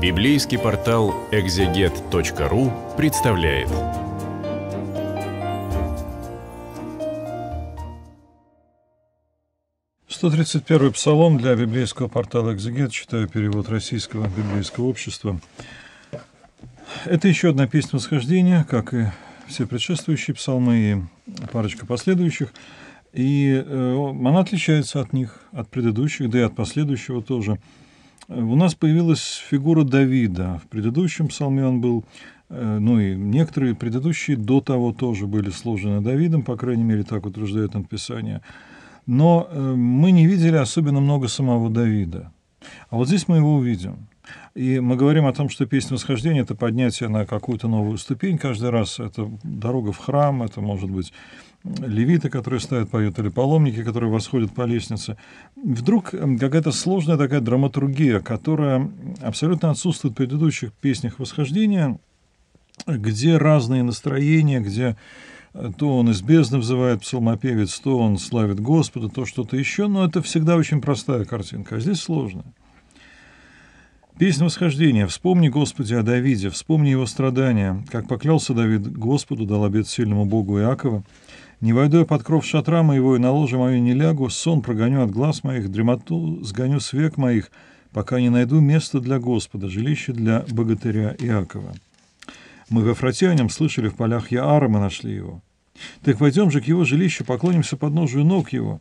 Библейский портал экзегет.ру представляет. Сто тридцать первый псалом для библейского портала «Экзегет», читаю перевод российского библейского общества. Это еще одна песня восхождения, как и все предшествующие псалмы и парочка последующих. И э, она отличается от них, от предыдущих, да и от последующего тоже – у нас появилась фигура Давида. В предыдущем псалме он был, э, ну и некоторые предыдущие до того тоже были сложены Давидом, по крайней мере, так утверждает Писание. Но э, мы не видели особенно много самого Давида. А вот здесь мы его увидим. И мы говорим о том, что песня восхождения — это поднятие на какую-то новую ступень каждый раз. Это дорога в храм, это может быть левиты, которые стоят, поют, или паломники, которые восходят по лестнице. Вдруг какая-то сложная такая драматургия, которая абсолютно отсутствует в предыдущих песнях восхождения, где разные настроения, где э, то он из бездны взывает псалмопевец, то он славит Господа, то что-то еще, но это всегда очень простая картинка, а здесь сложная. Песня восхождения. «Вспомни, Господи, о Давиде, вспомни его страдания, как поклялся Давид Господу, дал обет сильному Богу Иакова, не войду я под кров шатра моего и на ложе мою не лягу, сон прогоню от глаз моих, дремоту сгоню с век моих, пока не найду место для Господа, жилище для богатыря Иакова. Мы во фроте о слышали в полях Яара, мы нашли его. Так войдем же к его жилищу, поклонимся подножию ног его.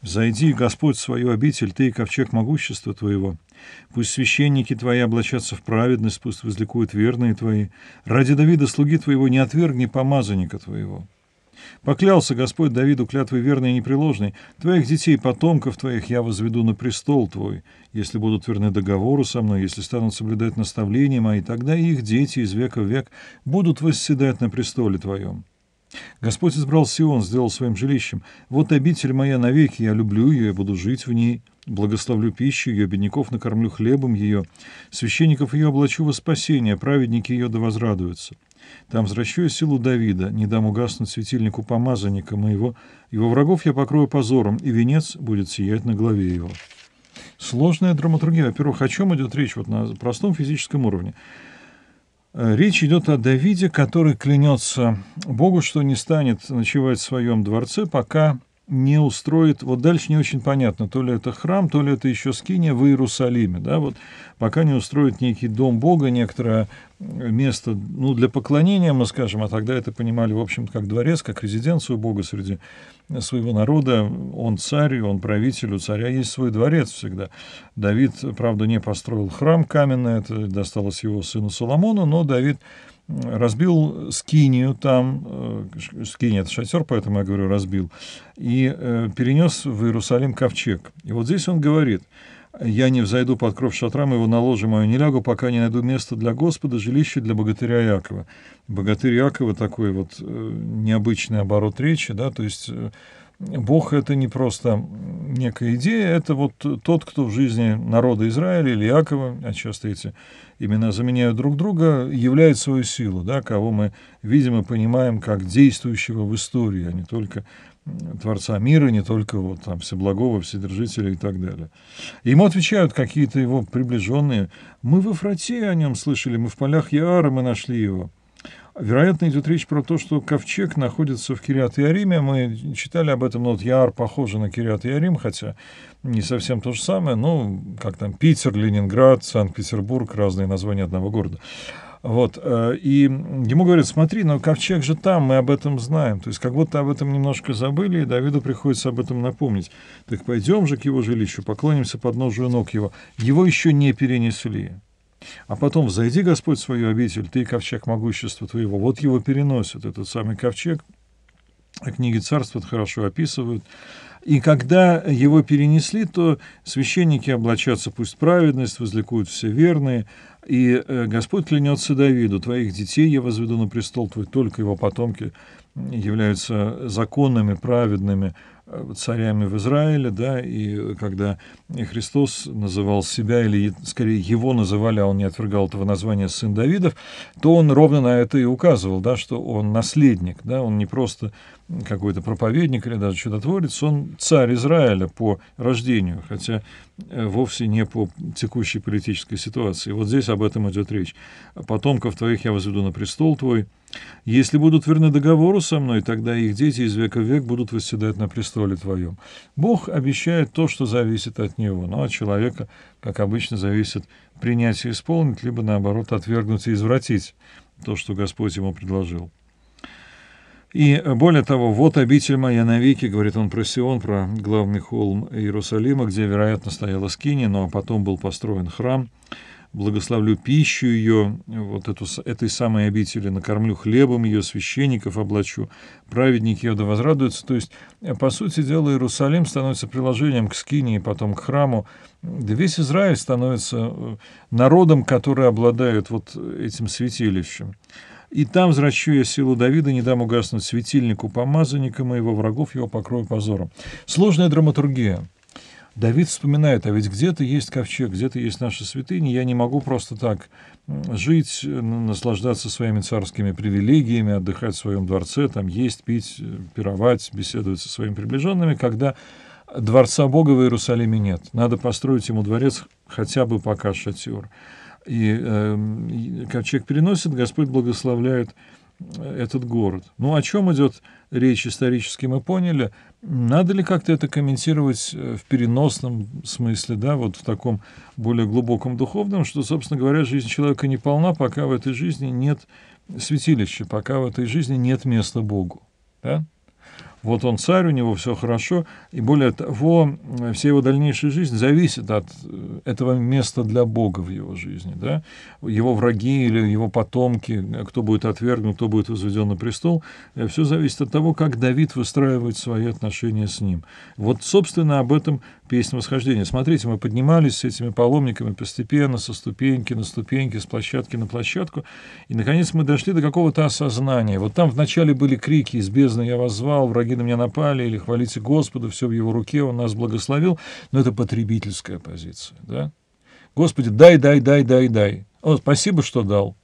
Зайди, Господь, в свою обитель, ты и ковчег могущества твоего. Пусть священники твои облачатся в праведность, пусть возликуют верные твои. Ради Давида, слуги твоего, не отвергни помазанника твоего». Поклялся Господь Давиду клятвой верной и непреложной, твоих детей потомков твоих я возведу на престол твой, если будут верны договору со мной, если станут соблюдать наставления мои, тогда их дети из века в век будут восседать на престоле твоем. Господь избрал Сион, сделал своим жилищем. Вот обитель моя навеки, я люблю ее, я буду жить в ней. Благословлю пищу ее, бедняков накормлю хлебом ее. Священников ее облачу во спасение, праведники ее да возрадуются. Там взращу я силу Давида, не дам угаснуть светильнику помазанника моего. Его врагов я покрою позором, и венец будет сиять на главе его». Сложная драматургия. Во-первых, о чем идет речь вот на простом физическом уровне? Э, речь идет о Давиде, который клянется Богу, что не станет ночевать в своем дворце, пока не устроит, вот дальше не очень понятно, то ли это храм, то ли это еще скиния в Иерусалиме, да, вот пока не устроит некий дом Бога, некоторое место, ну, для поклонения, мы скажем, а тогда это понимали, в общем как дворец, как резиденцию Бога среди своего народа, он царь, он правитель, у царя есть свой дворец всегда. Давид, правда, не построил храм каменный, это досталось его сыну Соломону, но Давид разбил скинию там, э, скиния это шатер, поэтому я говорю разбил, и э, перенес в Иерусалим ковчег. И вот здесь он говорит, я не взойду под кров шатрам моего на ложе мою не лягу, пока не найду место для Господа, жилище для богатыря Якова. Богатырь Якова такой вот э, необычный оборот речи, да, то есть Бог — это не просто некая идея, это вот тот, кто в жизни народа Израиля или Якова, а часто эти имена заменяют друг друга, являет свою силу, да, кого мы видим и понимаем как действующего в истории, а не только Творца мира, не только вот там Всеблагого, Вседержителя и так далее. И ему отвечают какие-то его приближенные. «Мы в Эфрате о нем слышали, мы в полях Яара мы нашли его». Вероятно, идет речь про то, что ковчег находится в Кириат Яриме. Мы читали об этом, но вот Яр похоже на Кириат Ярим, хотя не совсем то же самое. Ну, как там, Питер, Ленинград, Санкт-Петербург, разные названия одного города. Вот, э, и ему говорят, смотри, но ковчег же там, мы об этом знаем. То есть как будто об этом немножко забыли, и Давиду приходится об этом напомнить. Так пойдем же к его жилищу, поклонимся под ножью ног его. Его еще не перенесли. А потом взойди, Господь, в свою обитель, ты ковчег могущества твоего. Вот его переносят, этот самый ковчег. А книги царства это хорошо описывают. И когда его перенесли, то священники облачатся, пусть праведность, возликуют все верные, и э, Господь клянется Давиду, твоих детей я возведу на престол твой, только его потомки являются законными, праведными, царями в Израиле, да, и когда Христос называл себя, или скорее его называли, а он не отвергал этого названия сын Давидов, то он ровно на это и указывал, да, что он наследник, да, он не просто какой-то проповедник или даже чудотворец, он царь Израиля по рождению, хотя э, вовсе не по текущей политической ситуации. Вот здесь об этом идет речь. «Потомков твоих я возведу на престол твой, если будут верны договору со мной, тогда их дети из века в век будут восседать на престоле твоем. Бог обещает то, что зависит от него, но от человека, как обычно, зависит принять и исполнить, либо, наоборот, отвергнуть и извратить то, что Господь ему предложил. И более того, вот обитель моя навеки, говорит он про Сион, про главный холм Иерусалима, где, вероятно, стояла скини, но потом был построен храм – благословлю пищу ее, вот эту, этой самой обители, накормлю хлебом ее, священников облачу, праведники ее да возрадуются». То есть, э, по сути дела, Иерусалим становится приложением к Скинии, потом к храму. Да весь Израиль становится э, народом, который обладает вот этим святилищем. «И там зрачу я силу Давида, не дам угаснуть светильнику помазанника моего, врагов его покрою позором». Сложная драматургия – Давид вспоминает, а ведь где-то есть ковчег, где-то есть наши святыни, я не могу просто так жить, э, наслаждаться своими царскими привилегиями, отдыхать в своем дворце, там есть, пить, э, пировать, беседовать со своими приближенными, когда дворца Бога в Иерусалиме нет. Надо построить ему дворец хотя бы пока шатер. И э, ковчег переносит, Господь благословляет этот город. Ну, о чем идет речь исторически, мы поняли. Надо ли как-то это комментировать э, в переносном смысле, да, вот в таком более глубоком духовном, что, собственно говоря, жизнь человека не полна, пока в этой жизни нет святилища, пока в этой жизни нет места Богу, да? Вот он царь, у него все хорошо, и более того, вся его дальнейшая жизнь зависит от э, этого места для Бога в его жизни. Да? Его враги или его потомки, э, кто будет отвергнут, кто будет возведен на престол, э, все зависит от того, как Давид выстраивает свои отношения с ним. Вот, собственно, об этом песнь восхождения. Смотрите, мы поднимались с этими паломниками постепенно, со ступеньки на ступеньки, с площадки на площадку, и, наконец, мы дошли до какого-то осознания. Вот там вначале были крики «Из бездны я вас звал», «Враги на меня напали», или «Хвалите Господа», «Все в его руке, он нас благословил», но это потребительская позиция, да? Господи, дай, дай, дай, дай, дай. О, спасибо, что дал.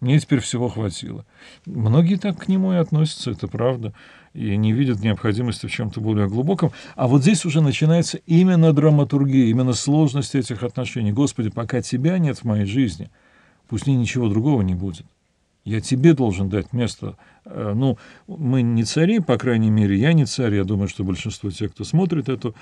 Мне теперь всего хватило. Многие так к нему и относятся, это правда, и не видят необходимости в чем-то более глубоком. А вот здесь уже начинается именно драматургия, именно сложность этих отношений. Господи, пока тебя нет в моей жизни, пусть мне ничего другого не будет. Я тебе должен дать место Э, ну, мы не цари, по крайней мере, я не царь. Я думаю, что большинство тех, кто смотрит эту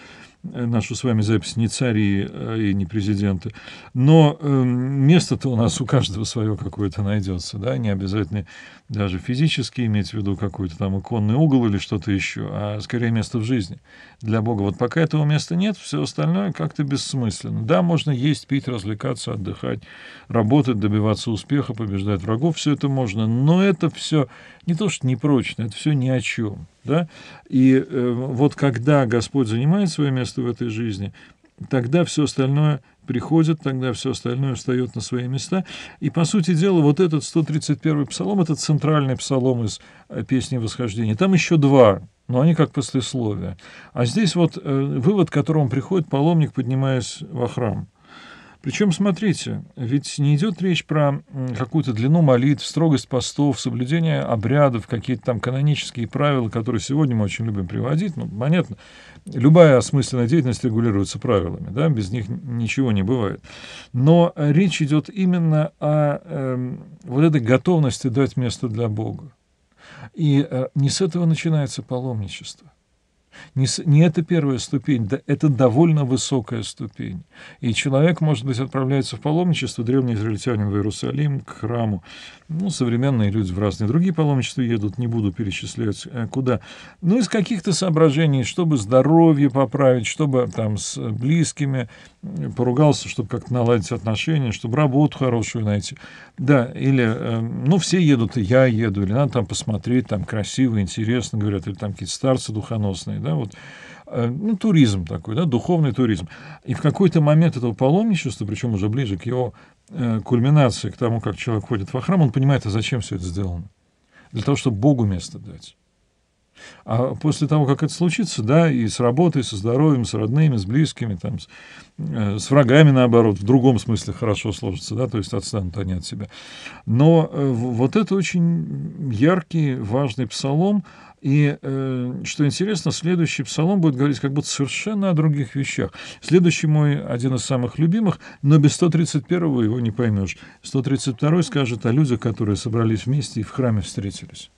э, нашу с вами запись, не цари э, и не президенты. Но эм, место-то у нас у каждого свое какое-то найдется. Да? Не обязательно даже физически иметь в виду какой-то там иконный угол или что-то еще, а скорее место в жизни для Бога. Вот пока этого места нет, все остальное как-то бессмысленно. Да, можно есть, пить, развлекаться, отдыхать, работать, добиваться успеха, побеждать врагов. Все это можно, но это все не то, что непрочно, это все ни о чем. Да? И э, вот когда Господь занимает свое место в этой жизни, тогда все остальное приходит, тогда все остальное встает на свои места. И, по сути дела, вот этот 131-й псалом, это центральный псалом из э, песни восхождения. Там еще два, но они как послесловия. А здесь вот э, вывод, к которому приходит паломник, поднимаясь во храм – причем, смотрите, ведь не идет речь про какую-то длину молитв, строгость постов, соблюдение обрядов, какие-то там канонические правила, которые сегодня мы очень любим приводить. Ну, понятно, любая осмысленная деятельность регулируется правилами, да, без них ничего не бывает. Но речь идет именно о э, вот этой готовности дать место для Бога. И э, не с этого начинается паломничество. Не, не это первая ступень, да, это довольно высокая ступень. И человек, может быть, отправляется в паломничество, древние израильтяне в Иерусалим, к храму. Ну, современные люди в разные другие паломничества едут, не буду перечислять э, куда. Ну, из каких-то соображений, чтобы здоровье поправить, чтобы там с близкими поругался, чтобы как-то наладить отношения, чтобы работу хорошую найти. Да, или, э, ну, все едут, и я еду, или надо там посмотреть, там красиво, интересно, говорят, или там какие-то старцы духоносные, да, вот. Э, ну, туризм такой, да, духовный туризм. И в какой-то момент этого паломничества, причем уже ближе к его э, кульминации, к тому, как человек ходит во храм, он понимает, а зачем все это сделано? Для того, чтобы Богу место дать. А после того, как это случится, да, и с работой, со здоровьем, с родными, с близкими, там, с, э, с врагами, наоборот, в другом смысле хорошо сложится, да, то есть отстанут они от себя. Но э, вот это очень яркий, важный псалом, и, э, что интересно, следующий псалом будет говорить как будто совершенно о других вещах. Следующий мой, один из самых любимых, но без 131-го его не поймешь. 132-й скажет о людях, которые собрались вместе и в храме встретились.